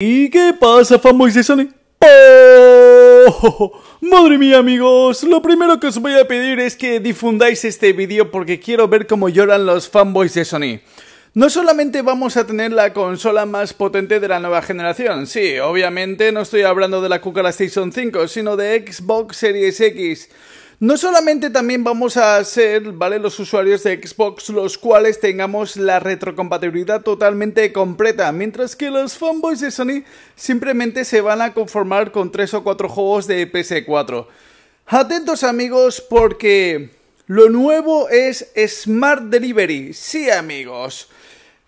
¿Y qué pasa, fanboys de Sony? ¡Oh! Madre mía amigos, lo primero que os voy a pedir es que difundáis este vídeo porque quiero ver cómo lloran los fanboys de Sony. No solamente vamos a tener la consola más potente de la nueva generación, sí, obviamente no estoy hablando de la Cucara Station 5, sino de Xbox Series X. No solamente también vamos a ser, ¿vale? Los usuarios de Xbox los cuales tengamos la retrocompatibilidad totalmente completa, mientras que los fanboys de Sony simplemente se van a conformar con 3 o 4 juegos de PS4. Atentos amigos porque lo nuevo es Smart Delivery. Sí amigos.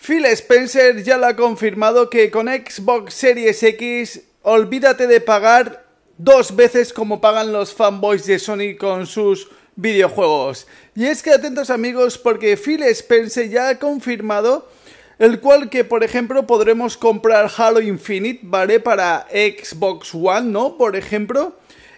Phil Spencer ya lo ha confirmado que con Xbox Series X olvídate de pagar dos veces como pagan los fanboys de Sony con sus videojuegos. Y es que atentos amigos porque Phil Spencer ya ha confirmado el cual que por ejemplo podremos comprar Halo Infinite, ¿vale? Para Xbox One, ¿no? Por ejemplo.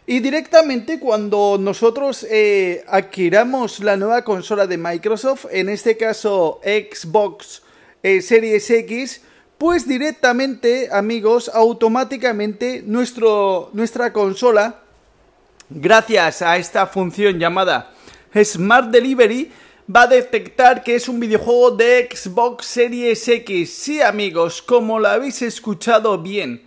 Y directamente cuando nosotros eh, adquiramos la nueva consola de Microsoft, en este caso Xbox eh, Series X, pues directamente, amigos, automáticamente nuestra consola, gracias a esta función llamada Smart Delivery, va a detectar que es un videojuego de Xbox Series X. Sí, amigos, como lo habéis escuchado bien.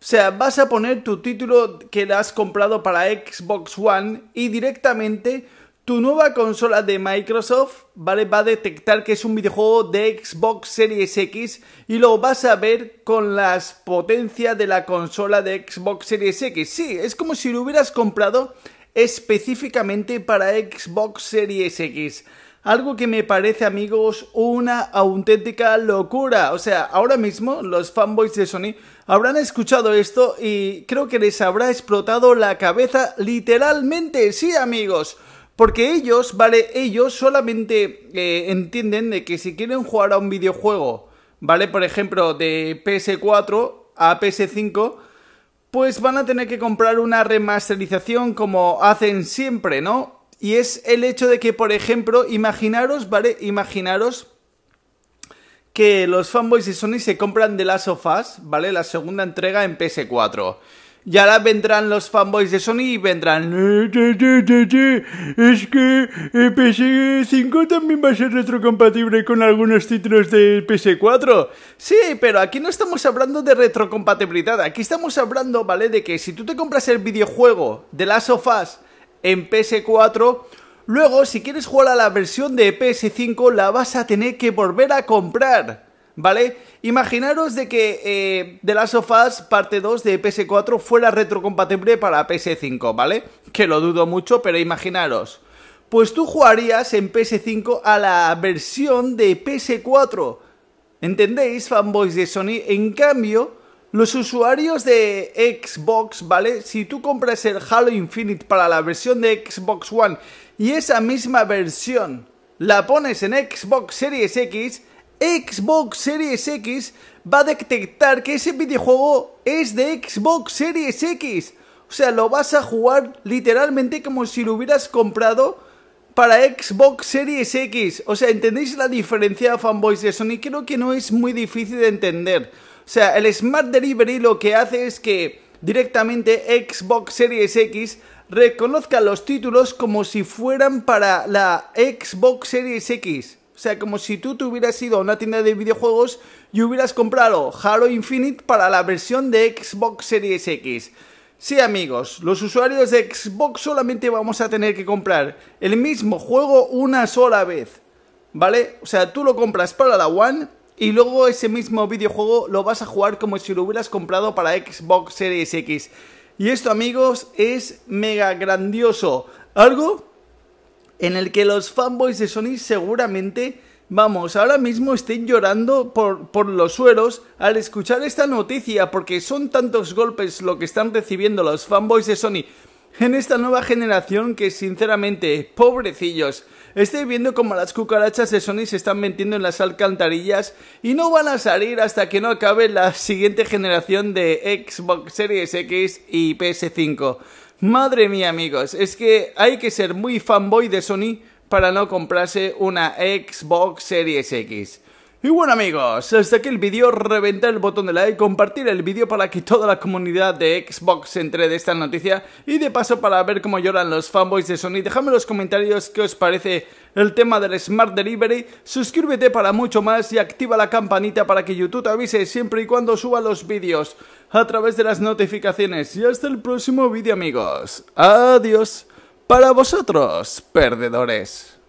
O sea, vas a poner tu título que le has comprado para Xbox One y directamente tu nueva consola de Microsoft ¿vale? va a detectar que es un videojuego de Xbox Series X y lo vas a ver con las potencias de la consola de Xbox Series X. Sí, es como si lo hubieras comprado específicamente para Xbox Series X. Algo que me parece amigos una auténtica locura. O sea, ahora mismo los fanboys de Sony habrán escuchado esto y creo que les habrá explotado la cabeza literalmente. Sí amigos. Porque ellos, ¿vale? Ellos solamente eh, entienden de que si quieren jugar a un videojuego, ¿vale? Por ejemplo, de PS4 a PS5, pues van a tener que comprar una remasterización como hacen siempre, ¿no? Y es el hecho de que, por ejemplo, imaginaros, ¿vale? Imaginaros que los fanboys de Sony se compran de Last of ¿vale? La segunda entrega en PS4. Y ahora vendrán los fanboys de Sony y vendrán. Eh, eh, eh, es que PS5 también va a ser retrocompatible con algunos títulos de PS4. Sí, pero aquí no estamos hablando de retrocompatibilidad. Aquí estamos hablando, ¿vale? De que si tú te compras el videojuego de las sofás en PS4. Luego, si quieres jugar a la versión de PS5, la vas a tener que volver a comprar. ¿vale? Imaginaros de que de eh, The Last of Us parte 2 de PS4 fuera retrocompatible para PS5, ¿vale? Que lo dudo mucho, pero imaginaros. Pues tú jugarías en PS5 a la versión de PS4. ¿Entendéis, fanboys de Sony? En cambio, los usuarios de Xbox, ¿vale? Si tú compras el Halo Infinite para la versión de Xbox One y esa misma versión la pones en Xbox Series X, Xbox Series X va a detectar que ese videojuego es de Xbox Series X. O sea, lo vas a jugar literalmente como si lo hubieras comprado para Xbox Series X. O sea, ¿entendéis la diferencia, fanboys de Sony? Creo que no es muy difícil de entender. O sea, el Smart Delivery lo que hace es que directamente Xbox Series X reconozca los títulos como si fueran para la Xbox Series X. O sea, como si tú te hubieras ido a una tienda de videojuegos y hubieras comprado Halo Infinite para la versión de Xbox Series X. Sí amigos, los usuarios de Xbox solamente vamos a tener que comprar el mismo juego una sola vez. ¿Vale? O sea, tú lo compras para la One y luego ese mismo videojuego lo vas a jugar como si lo hubieras comprado para Xbox Series X. Y esto amigos es mega grandioso. Algo en el que los fanboys de Sony seguramente, vamos, ahora mismo estén llorando por, por los sueros al escuchar esta noticia, porque son tantos golpes lo que están recibiendo los fanboys de Sony en esta nueva generación que sinceramente, pobrecillos, estoy viendo como las cucarachas de Sony se están metiendo en las alcantarillas y no van a salir hasta que no acabe la siguiente generación de Xbox Series X y PS5. Madre mía, amigos, es que hay que ser muy fanboy de Sony para no comprarse una Xbox Series X. Y bueno amigos, hasta aquí el vídeo, reventar el botón de like, compartir el vídeo para que toda la comunidad de Xbox entre de esta noticia y de paso para ver cómo lloran los fanboys de Sony, dejadme en los comentarios qué os parece el tema del Smart Delivery, suscríbete para mucho más y activa la campanita para que YouTube te avise siempre y cuando suba los vídeos a través de las notificaciones y hasta el próximo vídeo amigos, adiós para vosotros perdedores.